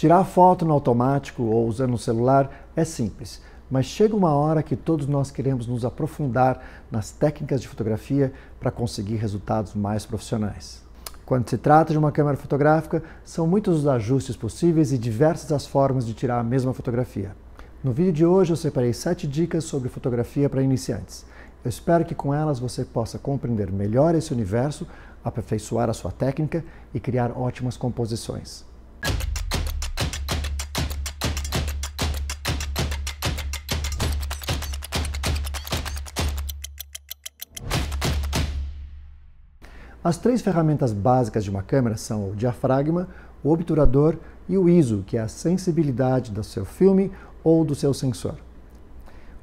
Tirar foto no automático ou usando o celular é simples, mas chega uma hora que todos nós queremos nos aprofundar nas técnicas de fotografia para conseguir resultados mais profissionais. Quando se trata de uma câmera fotográfica, são muitos os ajustes possíveis e diversas as formas de tirar a mesma fotografia. No vídeo de hoje eu separei 7 dicas sobre fotografia para iniciantes. Eu espero que com elas você possa compreender melhor esse universo, aperfeiçoar a sua técnica e criar ótimas composições. As três ferramentas básicas de uma câmera são o diafragma, o obturador e o ISO, que é a sensibilidade do seu filme ou do seu sensor.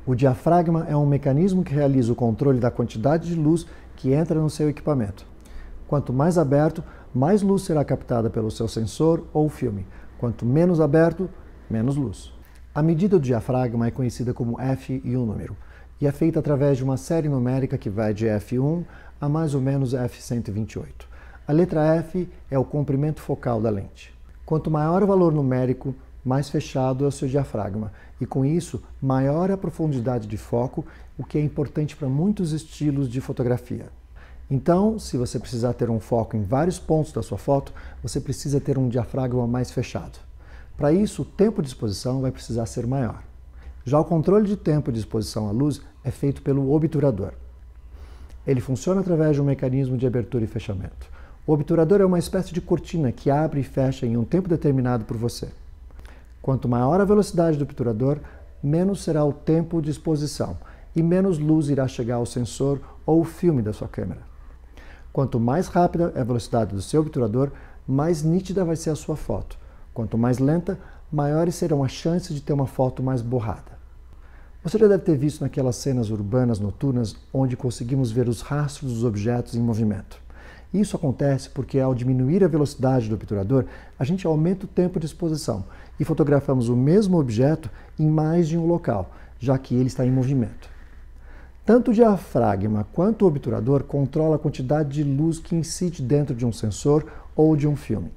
O diafragma é um mecanismo que realiza o controle da quantidade de luz que entra no seu equipamento. Quanto mais aberto, mais luz será captada pelo seu sensor ou filme. Quanto menos aberto, menos luz. A medida do diafragma é conhecida como F e o número e é feita através de uma série numérica que vai de F1 a mais ou menos F128. A letra F é o comprimento focal da lente. Quanto maior o valor numérico, mais fechado é o seu diafragma, e com isso, maior é a profundidade de foco, o que é importante para muitos estilos de fotografia. Então, se você precisar ter um foco em vários pontos da sua foto, você precisa ter um diafragma mais fechado. Para isso, o tempo de exposição vai precisar ser maior. Já o controle de tempo de exposição à luz é feito pelo obturador. Ele funciona através de um mecanismo de abertura e fechamento. O obturador é uma espécie de cortina que abre e fecha em um tempo determinado por você. Quanto maior a velocidade do obturador, menos será o tempo de exposição e menos luz irá chegar ao sensor ou filme da sua câmera. Quanto mais rápida é a velocidade do seu obturador, mais nítida vai ser a sua foto. Quanto mais lenta, maiores serão as chances de ter uma foto mais borrada. Você já deve ter visto naquelas cenas urbanas noturnas onde conseguimos ver os rastros dos objetos em movimento. Isso acontece porque, ao diminuir a velocidade do obturador, a gente aumenta o tempo de exposição e fotografamos o mesmo objeto em mais de um local, já que ele está em movimento. Tanto o diafragma quanto o obturador controla a quantidade de luz que incide dentro de um sensor ou de um filme.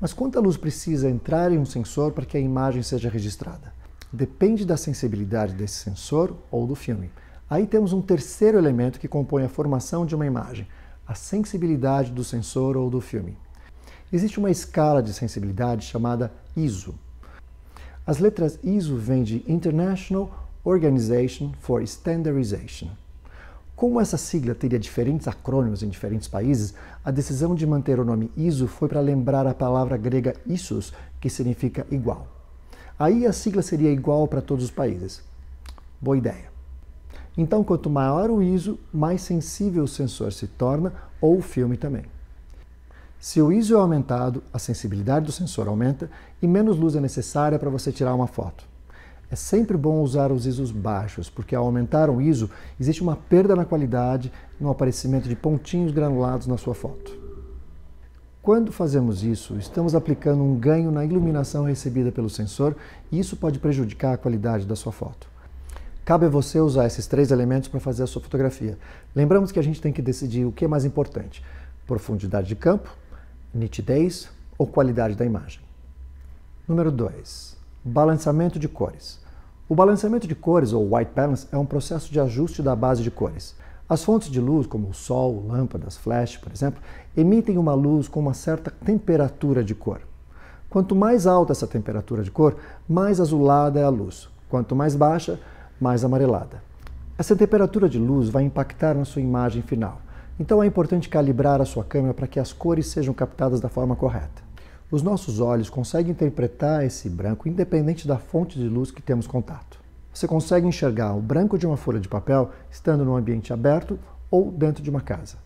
Mas quanta luz precisa entrar em um sensor para que a imagem seja registrada? Depende da sensibilidade desse sensor ou do filme. Aí temos um terceiro elemento que compõe a formação de uma imagem, a sensibilidade do sensor ou do filme. Existe uma escala de sensibilidade chamada ISO. As letras ISO vêm de International Organization for Standardization. Como essa sigla teria diferentes acrônimos em diferentes países, a decisão de manter o nome ISO foi para lembrar a palavra grega issos, que significa igual. Aí a sigla seria igual para todos os países. Boa ideia. Então, quanto maior o ISO, mais sensível o sensor se torna, ou o filme também. Se o ISO é aumentado, a sensibilidade do sensor aumenta e menos luz é necessária para você tirar uma foto. É sempre bom usar os ISOs baixos, porque ao aumentar o ISO, existe uma perda na qualidade no aparecimento de pontinhos granulados na sua foto. Quando fazemos isso, estamos aplicando um ganho na iluminação recebida pelo sensor e isso pode prejudicar a qualidade da sua foto. Cabe a você usar esses três elementos para fazer a sua fotografia. Lembramos que a gente tem que decidir o que é mais importante: profundidade de campo, nitidez ou qualidade da imagem. Número 2. Balanceamento de cores. O balanceamento de cores, ou white balance, é um processo de ajuste da base de cores. As fontes de luz, como o sol, lâmpadas, flash, por exemplo, emitem uma luz com uma certa temperatura de cor. Quanto mais alta essa temperatura de cor, mais azulada é a luz. Quanto mais baixa, mais amarelada. Essa temperatura de luz vai impactar na sua imagem final. Então é importante calibrar a sua câmera para que as cores sejam captadas da forma correta. Os nossos olhos conseguem interpretar esse branco independente da fonte de luz que temos contato. Você consegue enxergar o branco de uma folha de papel estando num ambiente aberto ou dentro de uma casa.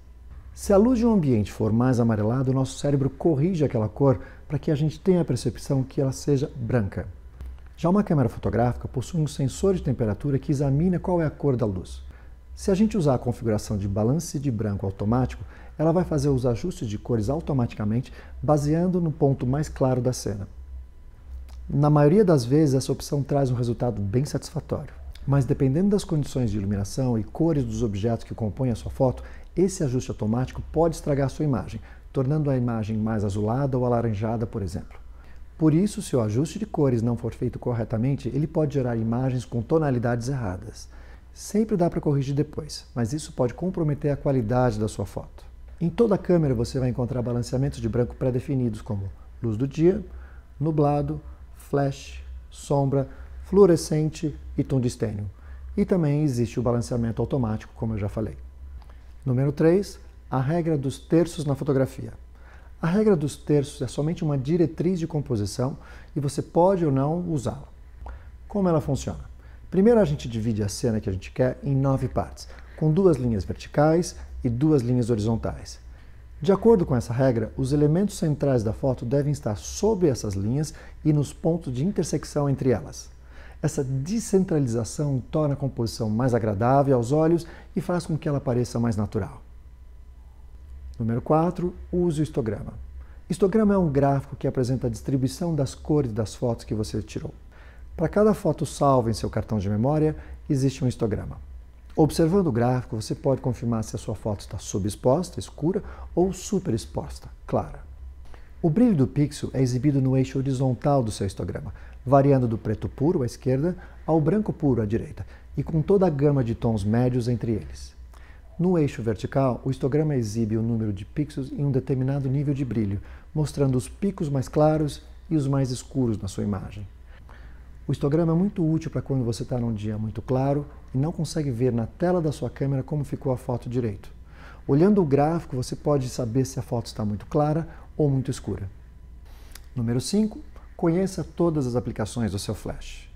Se a luz de um ambiente for mais amarelada, o nosso cérebro corrige aquela cor para que a gente tenha a percepção que ela seja branca. Já uma câmera fotográfica possui um sensor de temperatura que examina qual é a cor da luz. Se a gente usar a configuração de balance de branco automático, ela vai fazer os ajustes de cores automaticamente, baseando no ponto mais claro da cena. Na maioria das vezes, essa opção traz um resultado bem satisfatório. Mas dependendo das condições de iluminação e cores dos objetos que compõem a sua foto, esse ajuste automático pode estragar a sua imagem, tornando a imagem mais azulada ou alaranjada, por exemplo. Por isso, se o ajuste de cores não for feito corretamente, ele pode gerar imagens com tonalidades erradas. Sempre dá para corrigir depois, mas isso pode comprometer a qualidade da sua foto. Em toda a câmera você vai encontrar balanceamentos de branco pré-definidos como luz do dia, nublado, flash, sombra, fluorescente e tungstênio. E também existe o balanceamento automático, como eu já falei. Número 3, a regra dos terços na fotografia. A regra dos terços é somente uma diretriz de composição e você pode ou não usá-la. Como ela funciona? Primeiro a gente divide a cena que a gente quer em nove partes, com duas linhas verticais e duas linhas horizontais. De acordo com essa regra, os elementos centrais da foto devem estar sobre essas linhas e nos pontos de intersecção entre elas. Essa descentralização torna a composição mais agradável aos olhos e faz com que ela pareça mais natural. Número 4. Use o histograma. Histograma é um gráfico que apresenta a distribuição das cores das fotos que você tirou. Para cada foto salva em seu cartão de memória, existe um histograma. Observando o gráfico, você pode confirmar se a sua foto está subexposta, escura ou superexposta, clara. O brilho do pixel é exibido no eixo horizontal do seu histograma, variando do preto puro à esquerda ao branco puro à direita, e com toda a gama de tons médios entre eles. No eixo vertical, o histograma exibe o número de pixels em um determinado nível de brilho, mostrando os picos mais claros e os mais escuros na sua imagem. O histograma é muito útil para quando você está num dia muito claro e não consegue ver na tela da sua câmera como ficou a foto direito. Olhando o gráfico, você pode saber se a foto está muito clara ou muito escura. Número 5. Conheça todas as aplicações do seu flash.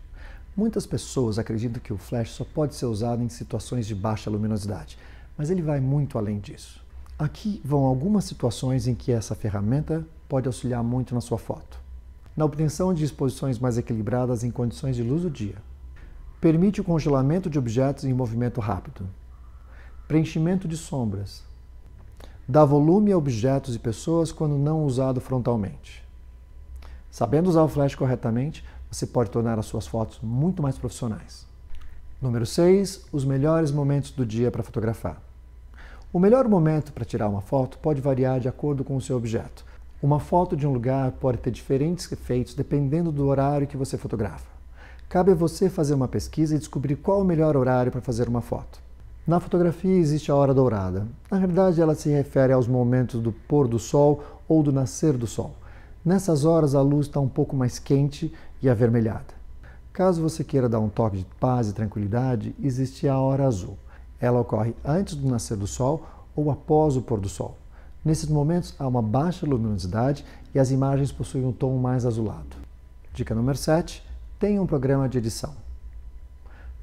Muitas pessoas acreditam que o flash só pode ser usado em situações de baixa luminosidade, mas ele vai muito além disso. Aqui vão algumas situações em que essa ferramenta pode auxiliar muito na sua foto na obtenção de exposições mais equilibradas em condições de luz do dia. Permite o congelamento de objetos em movimento rápido. Preenchimento de sombras. Dá volume a objetos e pessoas quando não usado frontalmente. Sabendo usar o flash corretamente, você pode tornar as suas fotos muito mais profissionais. Número 6. Os melhores momentos do dia para fotografar. O melhor momento para tirar uma foto pode variar de acordo com o seu objeto, uma foto de um lugar pode ter diferentes efeitos dependendo do horário que você fotografa. Cabe a você fazer uma pesquisa e descobrir qual o melhor horário para fazer uma foto. Na fotografia existe a hora dourada. Na realidade, ela se refere aos momentos do pôr do sol ou do nascer do sol. Nessas horas, a luz está um pouco mais quente e avermelhada. Caso você queira dar um toque de paz e tranquilidade, existe a hora azul. Ela ocorre antes do nascer do sol ou após o pôr do sol. Nesses momentos há uma baixa luminosidade e as imagens possuem um tom mais azulado. Dica número 7: tenha um programa de edição.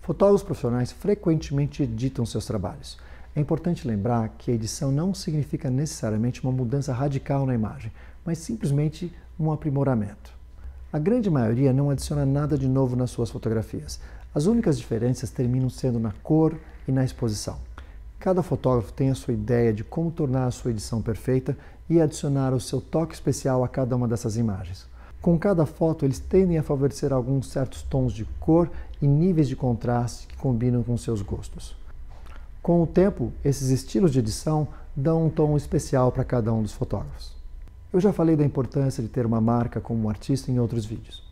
Fotógrafos profissionais frequentemente editam seus trabalhos. É importante lembrar que a edição não significa necessariamente uma mudança radical na imagem, mas simplesmente um aprimoramento. A grande maioria não adiciona nada de novo nas suas fotografias. As únicas diferenças terminam sendo na cor e na exposição. Cada fotógrafo tem a sua ideia de como tornar a sua edição perfeita e adicionar o seu toque especial a cada uma dessas imagens. Com cada foto, eles tendem a favorecer alguns certos tons de cor e níveis de contraste que combinam com seus gostos. Com o tempo, esses estilos de edição dão um tom especial para cada um dos fotógrafos. Eu já falei da importância de ter uma marca como um artista em outros vídeos.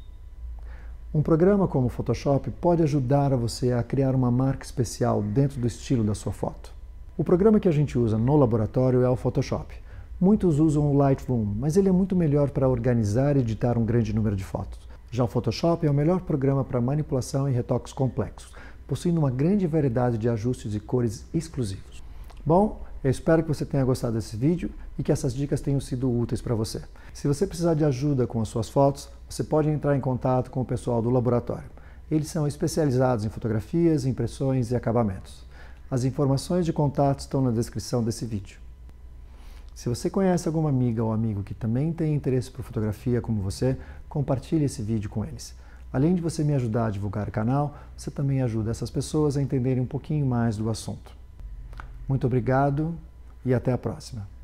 Um programa como o Photoshop pode ajudar a você a criar uma marca especial dentro do estilo da sua foto. O programa que a gente usa no laboratório é o Photoshop. Muitos usam o Lightroom, mas ele é muito melhor para organizar e editar um grande número de fotos. Já o Photoshop é o melhor programa para manipulação e retoques complexos, possuindo uma grande variedade de ajustes e cores exclusivos. Bom, eu espero que você tenha gostado desse vídeo e que essas dicas tenham sido úteis para você. Se você precisar de ajuda com as suas fotos, você pode entrar em contato com o pessoal do laboratório. Eles são especializados em fotografias, impressões e acabamentos. As informações de contato estão na descrição desse vídeo. Se você conhece alguma amiga ou amigo que também tem interesse por fotografia como você, compartilhe esse vídeo com eles. Além de você me ajudar a divulgar o canal, você também ajuda essas pessoas a entenderem um pouquinho mais do assunto. Muito obrigado e até a próxima.